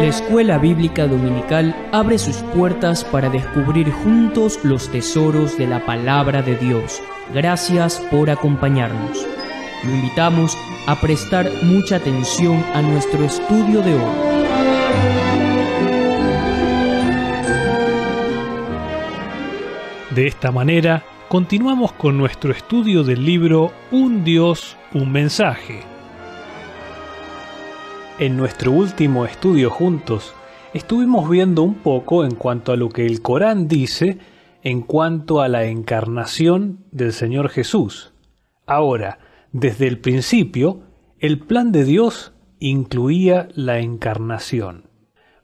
la Escuela Bíblica Dominical abre sus puertas para descubrir juntos los tesoros de la palabra de Dios. Gracias por acompañarnos. Lo invitamos a prestar mucha atención a nuestro estudio de hoy. De esta manera, continuamos con nuestro estudio del libro Un Dios, un mensaje en nuestro último estudio juntos, estuvimos viendo un poco en cuanto a lo que el Corán dice en cuanto a la encarnación del Señor Jesús. Ahora, desde el principio, el plan de Dios incluía la encarnación.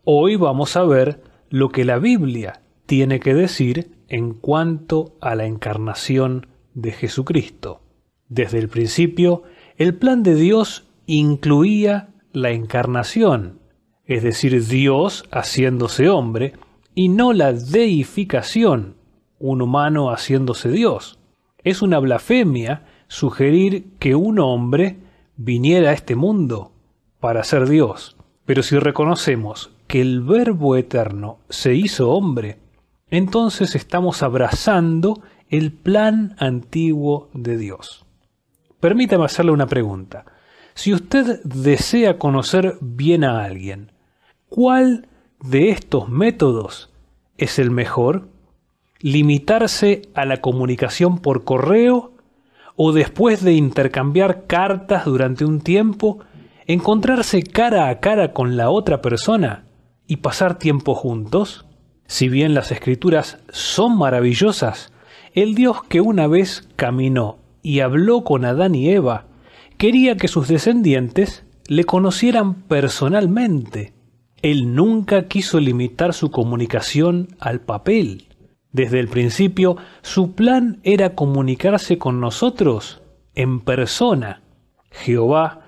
Hoy vamos a ver lo que la Biblia tiene que decir en cuanto a la encarnación de Jesucristo. Desde el principio, el plan de Dios incluía la encarnación, es decir, Dios haciéndose hombre, y no la deificación, un humano haciéndose Dios. Es una blasfemia sugerir que un hombre viniera a este mundo para ser Dios. Pero si reconocemos que el Verbo Eterno se hizo hombre, entonces estamos abrazando el plan antiguo de Dios. Permítame hacerle una pregunta. Si usted desea conocer bien a alguien, ¿cuál de estos métodos es el mejor? ¿Limitarse a la comunicación por correo? ¿O después de intercambiar cartas durante un tiempo, encontrarse cara a cara con la otra persona y pasar tiempo juntos? Si bien las escrituras son maravillosas, el Dios que una vez caminó y habló con Adán y Eva quería que sus descendientes le conocieran personalmente. Él nunca quiso limitar su comunicación al papel. Desde el principio, su plan era comunicarse con nosotros en persona. Jehová,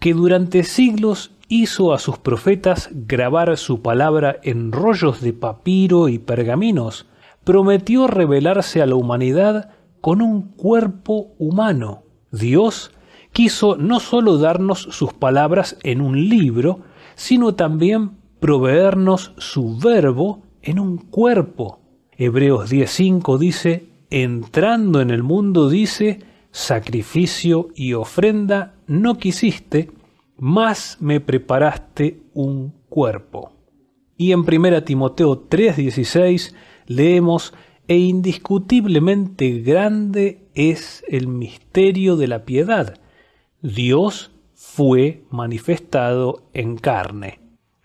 que durante siglos hizo a sus profetas grabar su palabra en rollos de papiro y pergaminos, prometió revelarse a la humanidad con un cuerpo humano. Dios quiso no sólo darnos sus palabras en un libro, sino también proveernos su verbo en un cuerpo. Hebreos 10.5 dice, entrando en el mundo dice, sacrificio y ofrenda no quisiste, mas me preparaste un cuerpo. Y en 1 Timoteo 3:16 leemos, e indiscutiblemente grande es el misterio de la piedad. Dios fue manifestado en carne.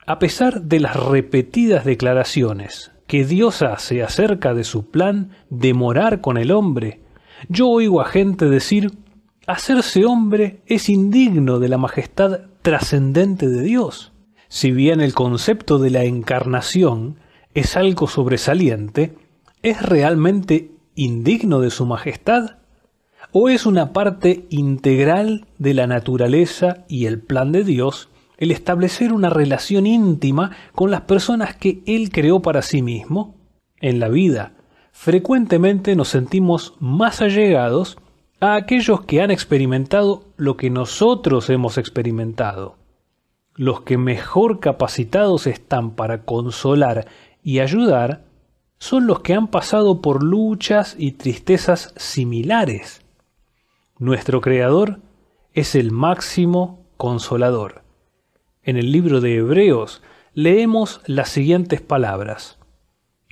A pesar de las repetidas declaraciones que Dios hace acerca de su plan de morar con el hombre, yo oigo a gente decir, hacerse hombre es indigno de la majestad trascendente de Dios. Si bien el concepto de la encarnación es algo sobresaliente, ¿es realmente indigno de su majestad? o es una parte integral de la naturaleza y el plan de Dios el establecer una relación íntima con las personas que Él creó para sí mismo? En la vida, frecuentemente nos sentimos más allegados a aquellos que han experimentado lo que nosotros hemos experimentado. Los que mejor capacitados están para consolar y ayudar son los que han pasado por luchas y tristezas similares. Nuestro Creador es el máximo consolador. En el libro de Hebreos leemos las siguientes palabras.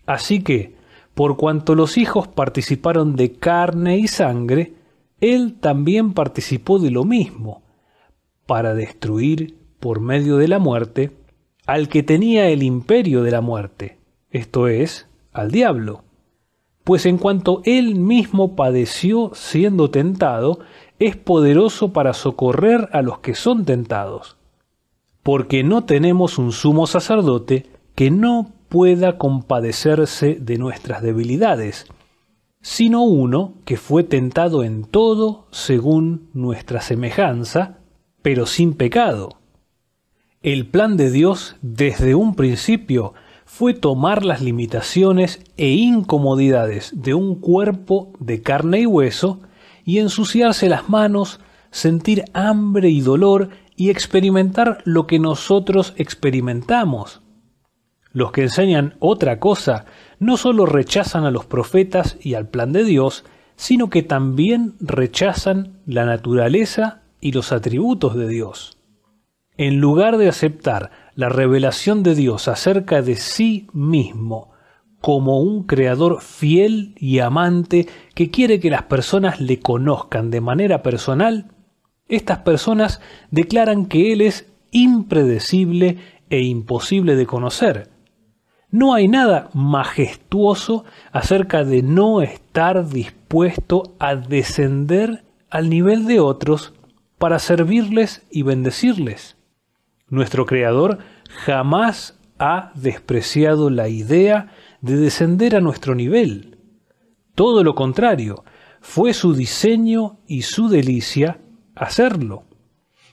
Así que, por cuanto los hijos participaron de carne y sangre, Él también participó de lo mismo, para destruir por medio de la muerte al que tenía el imperio de la muerte, esto es, al diablo pues en cuanto él mismo padeció siendo tentado, es poderoso para socorrer a los que son tentados. Porque no tenemos un sumo sacerdote que no pueda compadecerse de nuestras debilidades, sino uno que fue tentado en todo según nuestra semejanza, pero sin pecado. El plan de Dios desde un principio fue tomar las limitaciones e incomodidades de un cuerpo de carne y hueso y ensuciarse las manos, sentir hambre y dolor y experimentar lo que nosotros experimentamos. Los que enseñan otra cosa no solo rechazan a los profetas y al plan de Dios, sino que también rechazan la naturaleza y los atributos de Dios. En lugar de aceptar la revelación de Dios acerca de sí mismo como un creador fiel y amante que quiere que las personas le conozcan de manera personal, estas personas declaran que Él es impredecible e imposible de conocer. No hay nada majestuoso acerca de no estar dispuesto a descender al nivel de otros para servirles y bendecirles. Nuestro Creador jamás ha despreciado la idea de descender a nuestro nivel. Todo lo contrario, fue su diseño y su delicia hacerlo.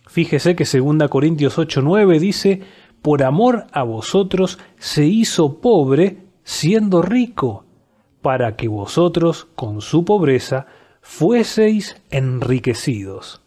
Fíjese que 2 Corintios 8:9 dice, por amor a vosotros se hizo pobre siendo rico, para que vosotros con su pobreza fueseis enriquecidos.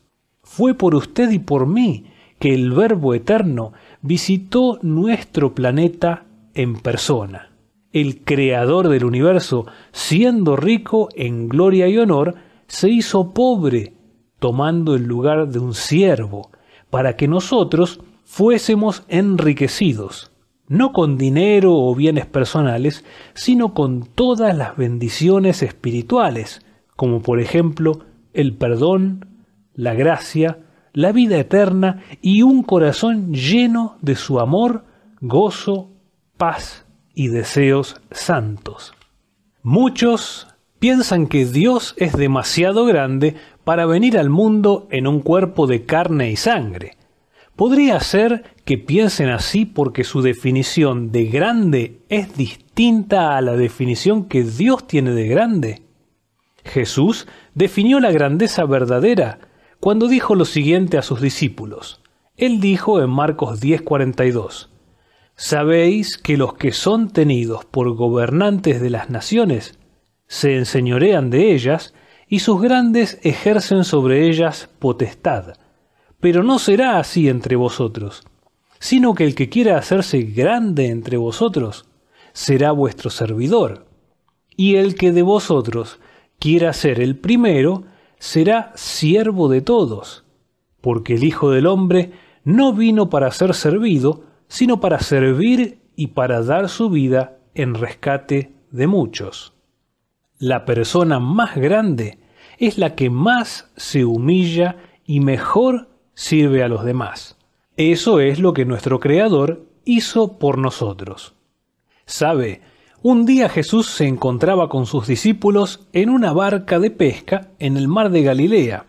Fue por usted y por mí que el Verbo Eterno visitó nuestro planeta en persona. El Creador del universo, siendo rico en gloria y honor, se hizo pobre, tomando el lugar de un siervo, para que nosotros fuésemos enriquecidos, no con dinero o bienes personales, sino con todas las bendiciones espirituales, como por ejemplo el perdón, la gracia, la vida eterna y un corazón lleno de su amor, gozo, paz y deseos santos. Muchos piensan que Dios es demasiado grande para venir al mundo en un cuerpo de carne y sangre. Podría ser que piensen así porque su definición de grande es distinta a la definición que Dios tiene de grande. Jesús definió la grandeza verdadera, cuando dijo lo siguiente a sus discípulos. Él dijo en Marcos 10:42, Sabéis que los que son tenidos por gobernantes de las naciones se enseñorean de ellas y sus grandes ejercen sobre ellas potestad. Pero no será así entre vosotros, sino que el que quiera hacerse grande entre vosotros será vuestro servidor. Y el que de vosotros quiera ser el primero, será siervo de todos, porque el Hijo del Hombre no vino para ser servido, sino para servir y para dar su vida en rescate de muchos. La persona más grande es la que más se humilla y mejor sirve a los demás. Eso es lo que nuestro Creador hizo por nosotros. Sabe un día Jesús se encontraba con sus discípulos en una barca de pesca en el mar de Galilea,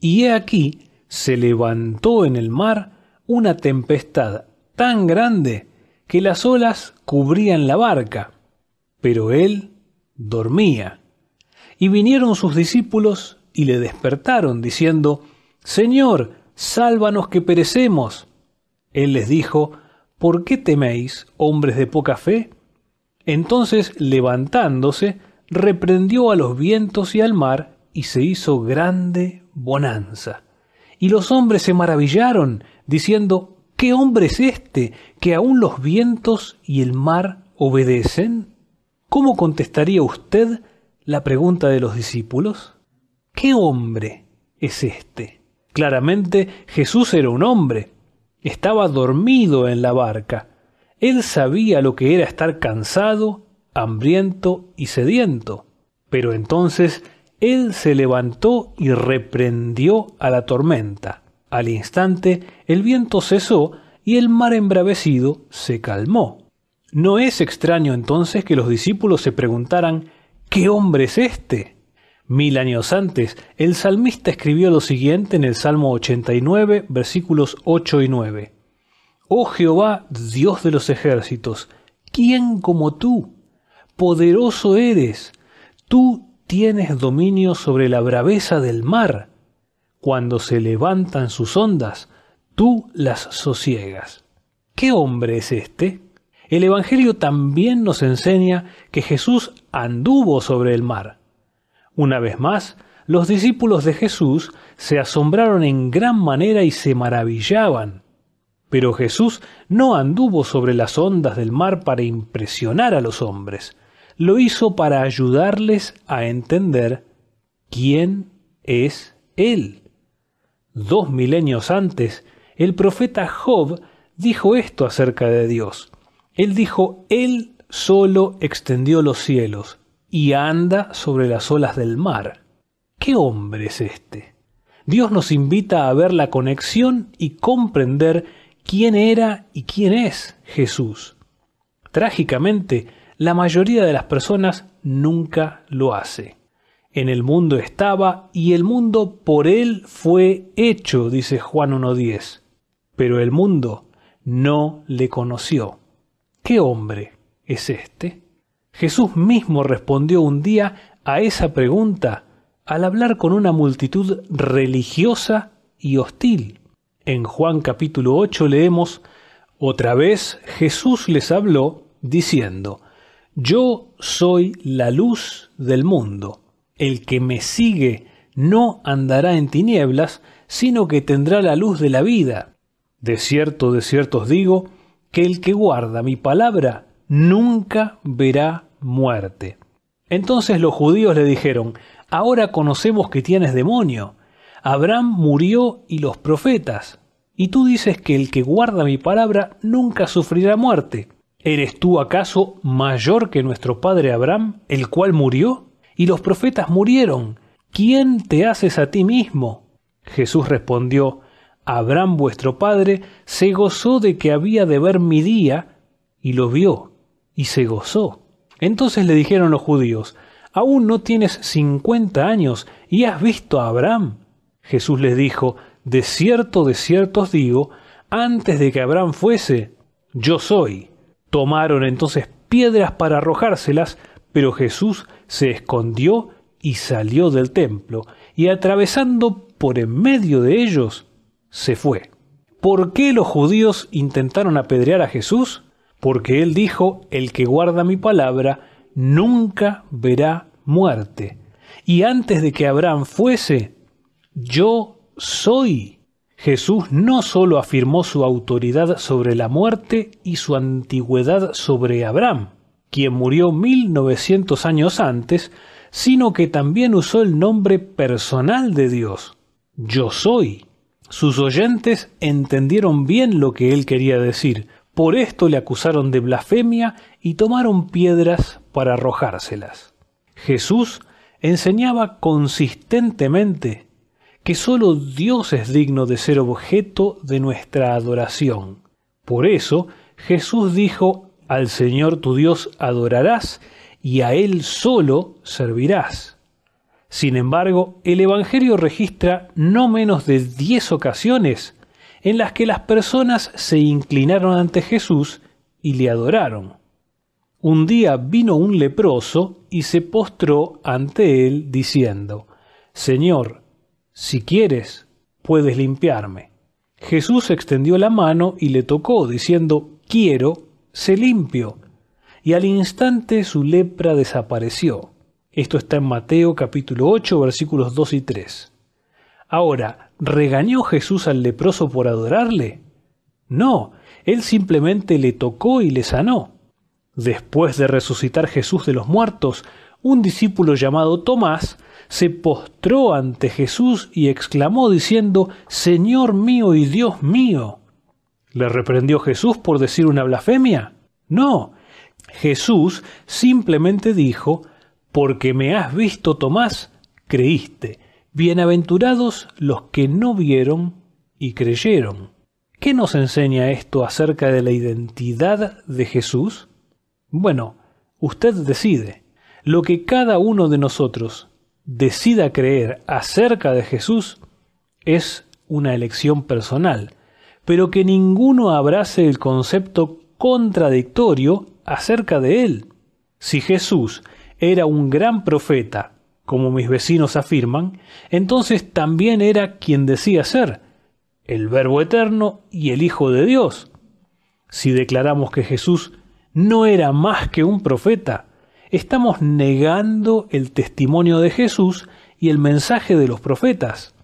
y he aquí se levantó en el mar una tempestad tan grande que las olas cubrían la barca, pero él dormía. Y vinieron sus discípulos y le despertaron, diciendo, Señor, sálvanos que perecemos. Él les dijo, ¿por qué teméis, hombres de poca fe? Entonces, levantándose, reprendió a los vientos y al mar, y se hizo grande bonanza. Y los hombres se maravillaron, diciendo, ¿qué hombre es este que aun los vientos y el mar obedecen? ¿Cómo contestaría usted la pregunta de los discípulos? ¿Qué hombre es este? Claramente Jesús era un hombre. Estaba dormido en la barca él sabía lo que era estar cansado, hambriento y sediento. Pero entonces él se levantó y reprendió a la tormenta. Al instante el viento cesó y el mar embravecido se calmó. No es extraño entonces que los discípulos se preguntaran ¿Qué hombre es este? Mil años antes, el salmista escribió lo siguiente en el Salmo 89, versículos 8 y 9. Oh Jehová, Dios de los ejércitos, ¿quién como tú? Poderoso eres, tú tienes dominio sobre la braveza del mar. Cuando se levantan sus ondas, tú las sosiegas. ¿Qué hombre es este? El Evangelio también nos enseña que Jesús anduvo sobre el mar. Una vez más, los discípulos de Jesús se asombraron en gran manera y se maravillaban pero Jesús no anduvo sobre las ondas del mar para impresionar a los hombres, lo hizo para ayudarles a entender quién es Él. Dos milenios antes, el profeta Job dijo esto acerca de Dios. Él dijo, Él solo extendió los cielos y anda sobre las olas del mar. ¿Qué hombre es este? Dios nos invita a ver la conexión y comprender quién era y quién es Jesús. Trágicamente, la mayoría de las personas nunca lo hace. En el mundo estaba y el mundo por él fue hecho, dice Juan 1.10. Pero el mundo no le conoció. ¿Qué hombre es este? Jesús mismo respondió un día a esa pregunta al hablar con una multitud religiosa y hostil en Juan capítulo 8 leemos, otra vez Jesús les habló diciendo, Yo soy la luz del mundo, el que me sigue no andará en tinieblas, sino que tendrá la luz de la vida. De cierto, de cierto os digo, que el que guarda mi palabra nunca verá muerte. Entonces los judíos le dijeron, Ahora conocemos que tienes demonio. Abraham murió y los profetas. Y tú dices que el que guarda mi palabra nunca sufrirá muerte. ¿Eres tú acaso mayor que nuestro padre Abraham, el cual murió? Y los profetas murieron. ¿Quién te haces a ti mismo? Jesús respondió, Abraham vuestro padre se gozó de que había de ver mi día, y lo vio, y se gozó. Entonces le dijeron los judíos, aún no tienes cincuenta años y has visto a Abraham. Jesús les dijo, de cierto, de cierto os digo, antes de que Abraham fuese, yo soy. Tomaron entonces piedras para arrojárselas, pero Jesús se escondió y salió del templo, y atravesando por en medio de ellos, se fue. ¿Por qué los judíos intentaron apedrear a Jesús? Porque él dijo, el que guarda mi palabra, nunca verá muerte. Y antes de que Abraham fuese, yo soy. Jesús no sólo afirmó su autoridad sobre la muerte y su antigüedad sobre Abraham, quien murió 1900 años antes, sino que también usó el nombre personal de Dios, yo soy. Sus oyentes entendieron bien lo que él quería decir, por esto le acusaron de blasfemia y tomaron piedras para arrojárselas. Jesús enseñaba consistentemente que solo Dios es digno de ser objeto de nuestra adoración. Por eso Jesús dijo, al Señor tu Dios adorarás y a Él solo servirás. Sin embargo, el Evangelio registra no menos de diez ocasiones en las que las personas se inclinaron ante Jesús y le adoraron. Un día vino un leproso y se postró ante él diciendo, Señor, si quieres, puedes limpiarme. Jesús extendió la mano y le tocó, diciendo, quiero, se limpio. Y al instante su lepra desapareció. Esto está en Mateo capítulo 8 versículos 2 y 3. Ahora, ¿regañó Jesús al leproso por adorarle? No, él simplemente le tocó y le sanó. Después de resucitar Jesús de los muertos, un discípulo llamado Tomás se postró ante Jesús y exclamó diciendo, Señor mío y Dios mío. ¿Le reprendió Jesús por decir una blasfemia? No, Jesús simplemente dijo, Porque me has visto, Tomás, creíste. Bienaventurados los que no vieron y creyeron. ¿Qué nos enseña esto acerca de la identidad de Jesús? Bueno, usted decide. Lo que cada uno de nosotros decida creer acerca de Jesús es una elección personal, pero que ninguno abrace el concepto contradictorio acerca de él. Si Jesús era un gran profeta, como mis vecinos afirman, entonces también era quien decía ser, el Verbo Eterno y el Hijo de Dios. Si declaramos que Jesús no era más que un profeta, estamos negando el testimonio de Jesús y el mensaje de los profetas.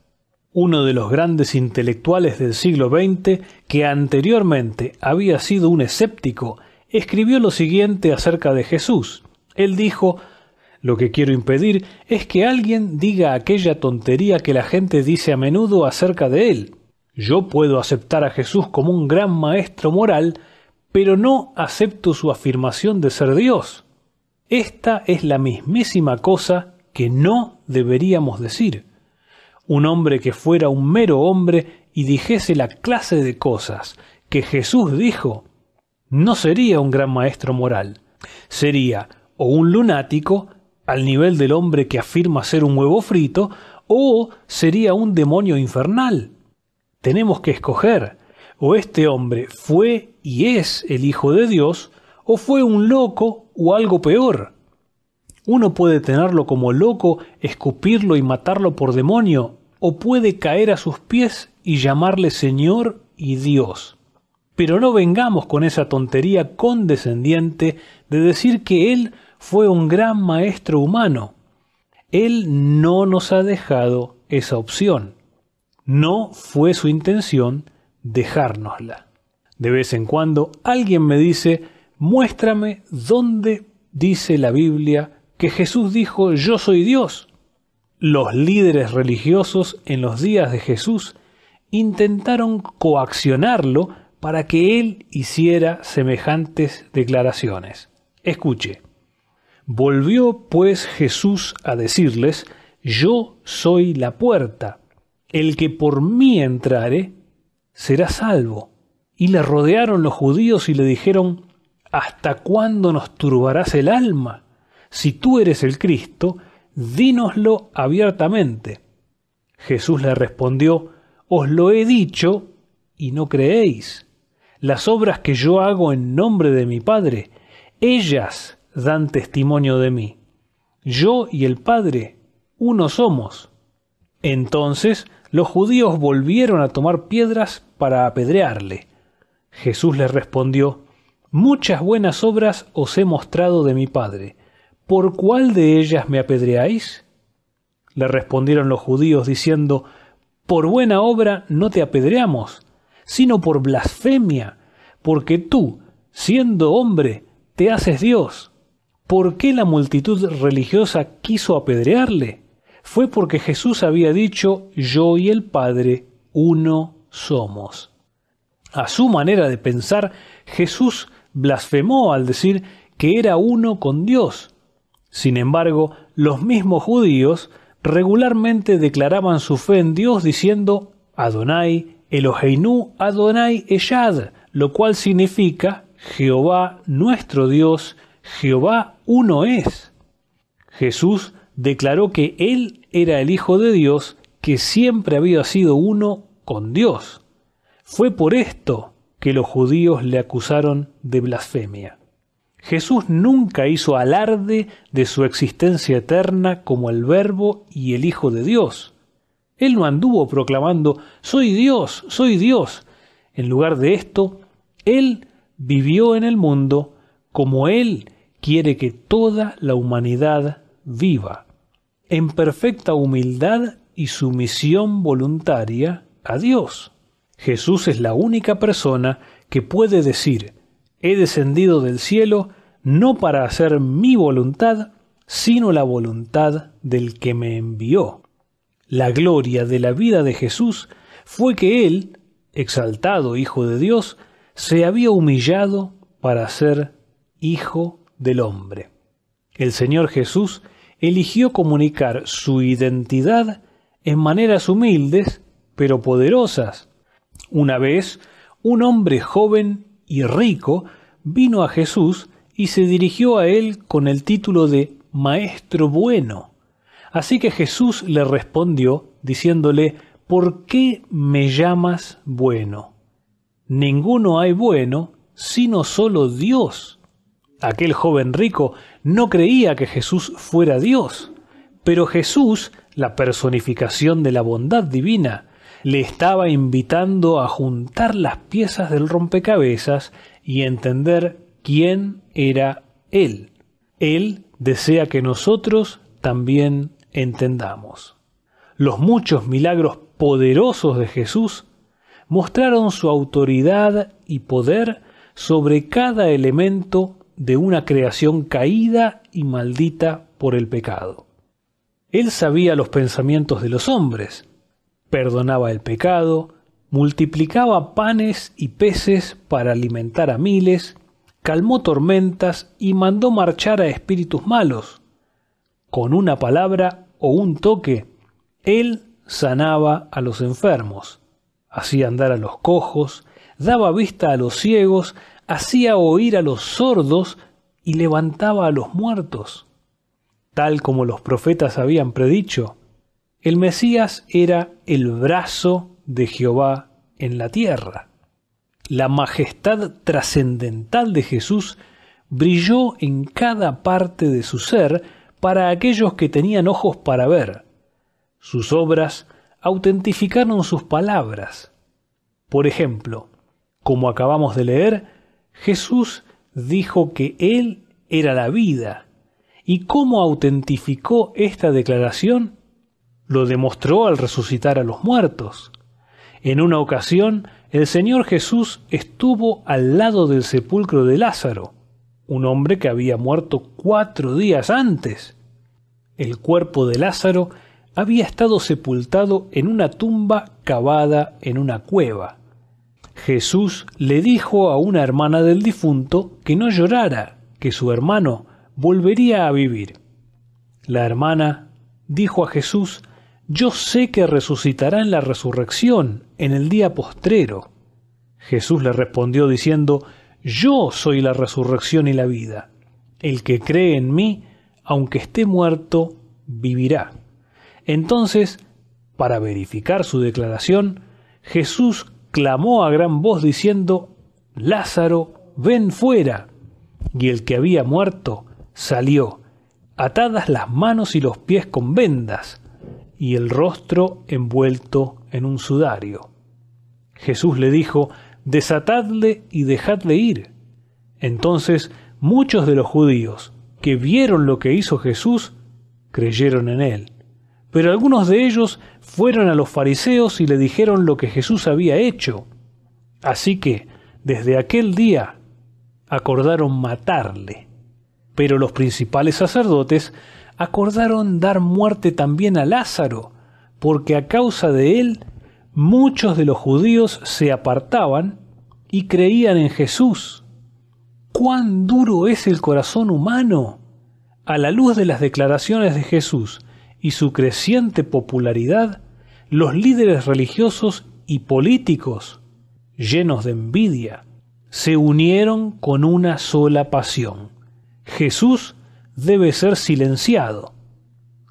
Uno de los grandes intelectuales del siglo XX, que anteriormente había sido un escéptico, escribió lo siguiente acerca de Jesús. Él dijo, lo que quiero impedir es que alguien diga aquella tontería que la gente dice a menudo acerca de él. Yo puedo aceptar a Jesús como un gran maestro moral, pero no acepto su afirmación de ser Dios. Esta es la mismísima cosa que no deberíamos decir. Un hombre que fuera un mero hombre y dijese la clase de cosas que Jesús dijo, no sería un gran maestro moral. Sería o un lunático, al nivel del hombre que afirma ser un huevo frito, o sería un demonio infernal. Tenemos que escoger, o este hombre fue y es el Hijo de Dios, o fue un loco o algo peor. Uno puede tenerlo como loco, escupirlo y matarlo por demonio, o puede caer a sus pies y llamarle Señor y Dios. Pero no vengamos con esa tontería condescendiente de decir que Él fue un gran maestro humano. Él no nos ha dejado esa opción. No fue su intención dejárnosla. De vez en cuando alguien me dice, muéstrame dónde dice la Biblia que Jesús dijo, yo soy Dios. Los líderes religiosos en los días de Jesús intentaron coaccionarlo para que él hiciera semejantes declaraciones. Escuche. Volvió pues Jesús a decirles, yo soy la puerta, el que por mí entrare será salvo. Y le rodearon los judíos y le dijeron, ¿Hasta cuándo nos turbarás el alma? Si tú eres el Cristo, dínoslo abiertamente. Jesús le respondió, Os lo he dicho y no creéis. Las obras que yo hago en nombre de mi Padre, ellas dan testimonio de mí. Yo y el Padre, uno somos. Entonces los judíos volvieron a tomar piedras para apedrearle. Jesús les respondió, Muchas buenas obras os he mostrado de mi Padre. ¿Por cuál de ellas me apedreáis? Le respondieron los judíos diciendo, Por buena obra no te apedreamos, sino por blasfemia, porque tú, siendo hombre, te haces Dios. ¿Por qué la multitud religiosa quiso apedrearle? Fue porque Jesús había dicho, Yo y el Padre, uno somos. A su manera de pensar, Jesús blasfemó al decir que era uno con Dios. Sin embargo, los mismos judíos regularmente declaraban su fe en Dios diciendo Adonai Eloheinu Adonai Eyad, lo cual significa Jehová nuestro Dios, Jehová uno es. Jesús declaró que Él era el Hijo de Dios, que siempre había sido uno con Dios. Fue por esto que los judíos le acusaron de blasfemia. Jesús nunca hizo alarde de su existencia eterna como el Verbo y el Hijo de Dios. Él no anduvo proclamando, soy Dios, soy Dios. En lugar de esto, Él vivió en el mundo como Él quiere que toda la humanidad viva, en perfecta humildad y sumisión voluntaria a Dios. Jesús es la única persona que puede decir, he descendido del cielo no para hacer mi voluntad, sino la voluntad del que me envió. La gloria de la vida de Jesús fue que Él, exaltado Hijo de Dios, se había humillado para ser Hijo del hombre. El Señor Jesús eligió comunicar su identidad en maneras humildes, pero poderosas, una vez, un hombre joven y rico vino a Jesús y se dirigió a él con el título de Maestro bueno. Así que Jesús le respondió diciéndole, ¿por qué me llamas bueno? Ninguno hay bueno, sino solo Dios. Aquel joven rico no creía que Jesús fuera Dios, pero Jesús, la personificación de la bondad divina, le estaba invitando a juntar las piezas del rompecabezas y entender quién era Él. Él desea que nosotros también entendamos. Los muchos milagros poderosos de Jesús mostraron su autoridad y poder sobre cada elemento de una creación caída y maldita por el pecado. Él sabía los pensamientos de los hombres, perdonaba el pecado, multiplicaba panes y peces para alimentar a miles, calmó tormentas y mandó marchar a espíritus malos. Con una palabra o un toque, él sanaba a los enfermos, hacía andar a los cojos, daba vista a los ciegos, hacía oír a los sordos y levantaba a los muertos. Tal como los profetas habían predicho, el Mesías era el brazo de Jehová en la tierra. La majestad trascendental de Jesús brilló en cada parte de su ser para aquellos que tenían ojos para ver. Sus obras autentificaron sus palabras. Por ejemplo, como acabamos de leer, Jesús dijo que Él era la vida. ¿Y cómo autentificó esta declaración? lo demostró al resucitar a los muertos. En una ocasión, el Señor Jesús estuvo al lado del sepulcro de Lázaro, un hombre que había muerto cuatro días antes. El cuerpo de Lázaro había estado sepultado en una tumba cavada en una cueva. Jesús le dijo a una hermana del difunto que no llorara, que su hermano volvería a vivir. La hermana dijo a Jesús yo sé que resucitará en la resurrección, en el día postrero. Jesús le respondió diciendo, Yo soy la resurrección y la vida. El que cree en mí, aunque esté muerto, vivirá. Entonces, para verificar su declaración, Jesús clamó a gran voz diciendo, Lázaro, ven fuera. Y el que había muerto salió, atadas las manos y los pies con vendas, y el rostro envuelto en un sudario. Jesús le dijo, desatadle y dejadle ir. Entonces muchos de los judíos que vieron lo que hizo Jesús creyeron en él. Pero algunos de ellos fueron a los fariseos y le dijeron lo que Jesús había hecho. Así que, desde aquel día, acordaron matarle. Pero los principales sacerdotes acordaron dar muerte también a Lázaro, porque a causa de él muchos de los judíos se apartaban y creían en Jesús. ¡Cuán duro es el corazón humano! A la luz de las declaraciones de Jesús y su creciente popularidad, los líderes religiosos y políticos, llenos de envidia, se unieron con una sola pasión. Jesús debe ser silenciado.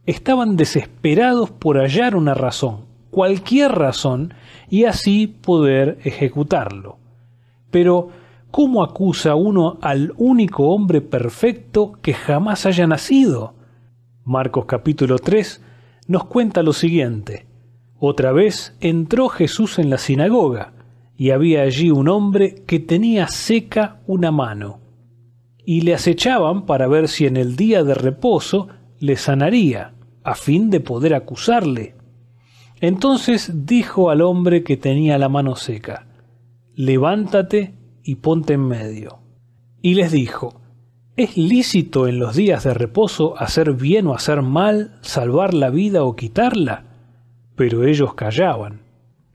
Estaban desesperados por hallar una razón, cualquier razón, y así poder ejecutarlo. Pero, ¿cómo acusa uno al único hombre perfecto que jamás haya nacido? Marcos capítulo 3 nos cuenta lo siguiente. Otra vez entró Jesús en la sinagoga, y había allí un hombre que tenía seca una mano y le acechaban para ver si en el día de reposo le sanaría, a fin de poder acusarle. Entonces dijo al hombre que tenía la mano seca, levántate y ponte en medio. Y les dijo, ¿es lícito en los días de reposo hacer bien o hacer mal, salvar la vida o quitarla? Pero ellos callaban.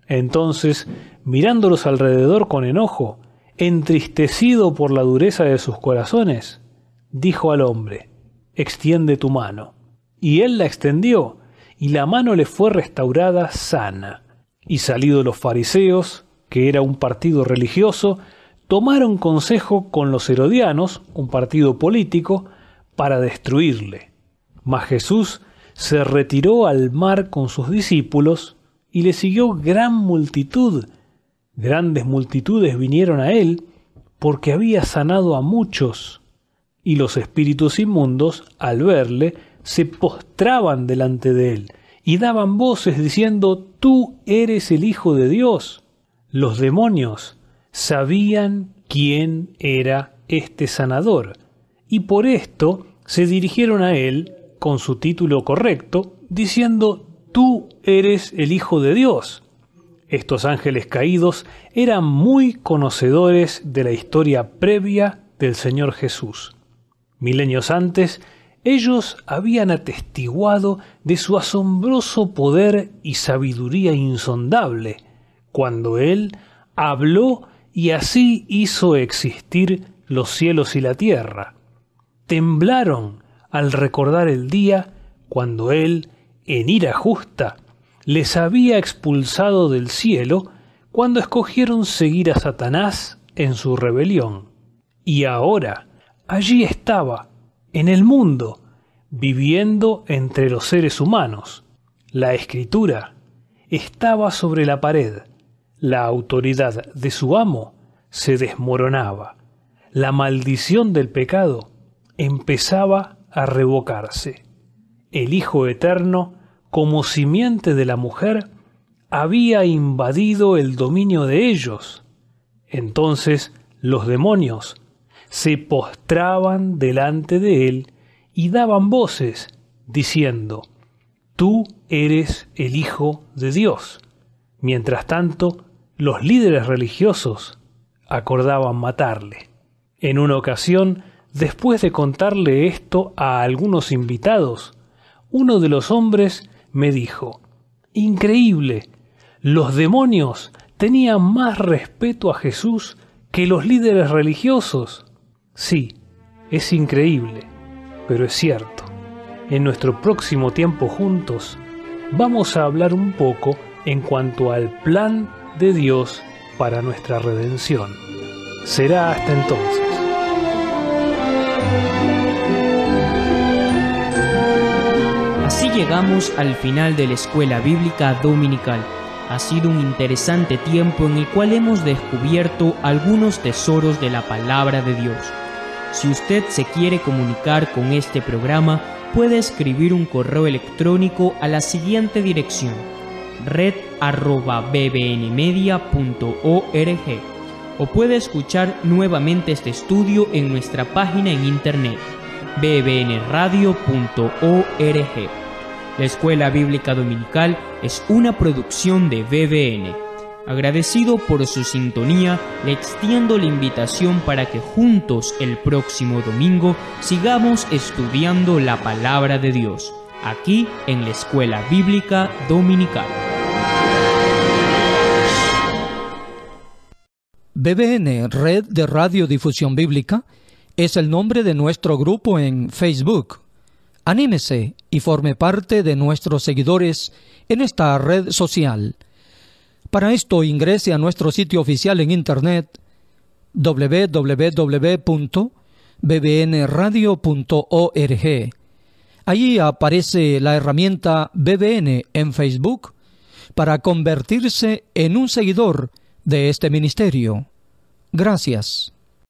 Entonces, mirándolos alrededor con enojo, entristecido por la dureza de sus corazones, dijo al hombre, extiende tu mano. Y él la extendió, y la mano le fue restaurada sana. Y salidos los fariseos, que era un partido religioso, tomaron consejo con los herodianos, un partido político, para destruirle. Mas Jesús se retiró al mar con sus discípulos y le siguió gran multitud Grandes multitudes vinieron a él porque había sanado a muchos, y los espíritus inmundos, al verle, se postraban delante de él y daban voces diciendo, Tú eres el Hijo de Dios. Los demonios sabían quién era este sanador, y por esto se dirigieron a él con su título correcto, diciendo, Tú eres el Hijo de Dios. Estos ángeles caídos eran muy conocedores de la historia previa del Señor Jesús. Milenios antes, ellos habían atestiguado de su asombroso poder y sabiduría insondable, cuando Él habló y así hizo existir los cielos y la tierra. Temblaron al recordar el día cuando Él, en ira justa, les había expulsado del cielo cuando escogieron seguir a Satanás en su rebelión. Y ahora, allí estaba, en el mundo, viviendo entre los seres humanos. La escritura estaba sobre la pared. La autoridad de su amo se desmoronaba. La maldición del pecado empezaba a revocarse. El Hijo Eterno como simiente de la mujer, había invadido el dominio de ellos. Entonces los demonios se postraban delante de él y daban voces, diciendo, Tú eres el Hijo de Dios. Mientras tanto, los líderes religiosos acordaban matarle. En una ocasión, después de contarle esto a algunos invitados, uno de los hombres me dijo, increíble, los demonios tenían más respeto a Jesús que los líderes religiosos. Sí, es increíble, pero es cierto. En nuestro próximo tiempo juntos vamos a hablar un poco en cuanto al plan de Dios para nuestra redención. Será hasta entonces. llegamos al final de la escuela bíblica dominical. Ha sido un interesante tiempo en el cual hemos descubierto algunos tesoros de la palabra de Dios. Si usted se quiere comunicar con este programa, puede escribir un correo electrónico a la siguiente dirección red bbnmedia.org o puede escuchar nuevamente este estudio en nuestra página en internet bbnradio.org. La Escuela Bíblica Dominical es una producción de BBN. Agradecido por su sintonía, le extiendo la invitación para que juntos el próximo domingo sigamos estudiando la palabra de Dios, aquí en la Escuela Bíblica Dominical. BBN, Red de Radiodifusión Bíblica, es el nombre de nuestro grupo en Facebook Anímese y forme parte de nuestros seguidores en esta red social. Para esto ingrese a nuestro sitio oficial en internet www.bbnradio.org. Allí aparece la herramienta BBN en Facebook para convertirse en un seguidor de este ministerio. Gracias.